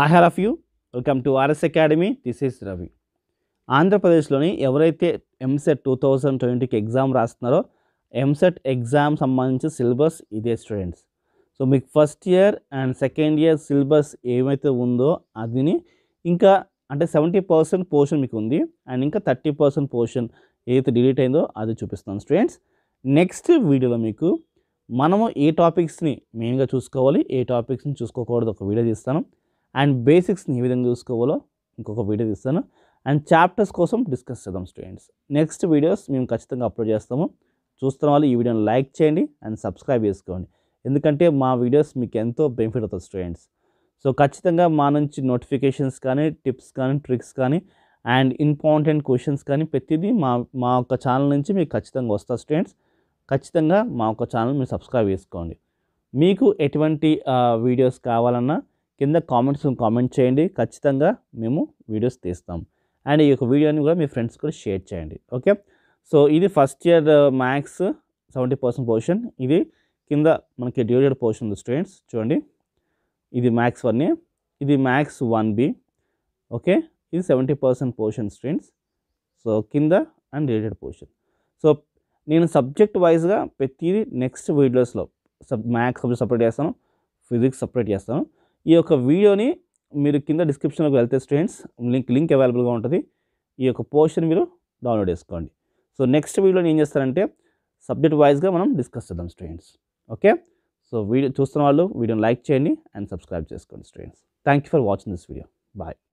I ఆహార్ of you welcome to RS academy this is Ravi ఆంధ్రప్రదేశ్లోని ఎవరైతే ఎంసెట్ టూ థౌజండ్ ట్వంటీకి ఎగ్జామ్ రాస్తున్నారో ఎంసెట్ ఎగ్జామ్ e సంబంధించి సిలబస్ ఇదే స్టూడెంట్స్ సో మీకు first year and second year syllabus ఏమైతే ఉందో అదిని ఇంకా అంటే సెవెంటీ పర్సెంట్ పోర్షన్ మీకు ఉంది అండ్ ఇంకా థర్టీ పర్సెంట్ పోర్షన్ ఏదైతే డిలీట్ అయిందో అది చూపిస్తాను స్టూడెంట్స్ నెక్స్ట్ వీడియోలో మీకు మనము ఏ టాపిక్స్ని మెయిన్గా చూసుకోవాలి ఏ టాపిక్స్ని చూసుకోకూడదు ఒక వీడియో తీస్తాను అండ్ బేసిక్స్ని ఏ విధంగా చూసుకోవాలో ఇంకొక వీడియో తీస్తాను అండ్ చాప్టర్స్ కోసం డిస్కస్ చేద్దాం స్టూడెంట్స్ నెక్స్ట్ వీడియోస్ మేము ఖచ్చితంగా అప్లోడ్ చేస్తాము చూస్తున్న వాళ్ళు ఈ వీడియోని లైక్ చేయండి అండ్ సబ్స్క్రైబ్ చేసుకోండి ఎందుకంటే మా వీడియోస్ మీకు ఎంతో బెనిఫిట్ అవుతుంది స్టూడెంట్స్ సో ఖచ్చితంగా మా నుంచి నోటిఫికేషన్స్ కానీ టిప్స్ కానీ ట్రిక్స్ కానీ అండ్ ఇంపార్టెంట్ క్వశ్చన్స్ కానీ ప్రతిదీ మా మా యొక్క ఛానల్ నుంచి మీకు ఖచ్చితంగా వస్తా స్టూడెంట్స్ ఖచ్చితంగా మా యొక్క ఛానల్ మీరు సబ్స్క్రైబ్ చేసుకోండి మీకు ఎటువంటి వీడియోస్ కావాలన్నా కింద కామెంట్స్ కామెంట్ చేయండి ఖచ్చితంగా మేము వీడియోస్ తీస్తాం అండ్ ఈ యొక్క వీడియోని కూడా మీ ఫ్రెండ్స్ కూడా షేర్ చేయండి ఓకే సో ఇది first year maths seventy percent portion ఇది కింద మనకి డివైడెడ్ పోర్షన్ ఉంది స్టూడెంట్స్ చూడండి ఇది మ్యాథ్స్ వన్ ఇది మ్యాథ్స్ వన్ బి ఓకే ఇది seventy percent portion students so కింద అండ్ రిలేటెడ్ పోర్షన్ సో నేను సబ్జెక్ట్ వైజ్గా ప్రతిదీ నెక్స్ట్ వీడియోస్లో సబ్ మ్యాథ్స్ సబ్జెక్ట్ సపరేట్ చేస్తాను ఫిజిక్స్ సపరేట్ చేస్తాను ఈ యొక్క వీడియోని మీరు కింద డిస్క్రిప్షన్లోకి వెళ్తే స్టూడెంట్స్ లింక్ లింక్ అవైలబుల్గా ఉంటుంది ఈ యొక్క పోర్షన్ మీరు డౌన్లోడ్ చేసుకోండి సో నెక్స్ట్ వీడియోలో ఏం చేస్తారంటే సబ్జెక్ట్ వైజ్గా మనం డిస్కస్ చేద్దాం స్టూడెంట్స్ ఓకే సో వీడియో చూస్తున్న వాళ్ళు వీడియోని లైక్ చేయండి అండ్ సబ్స్క్రైబ్ చేసుకోండి students thank for watching this video bye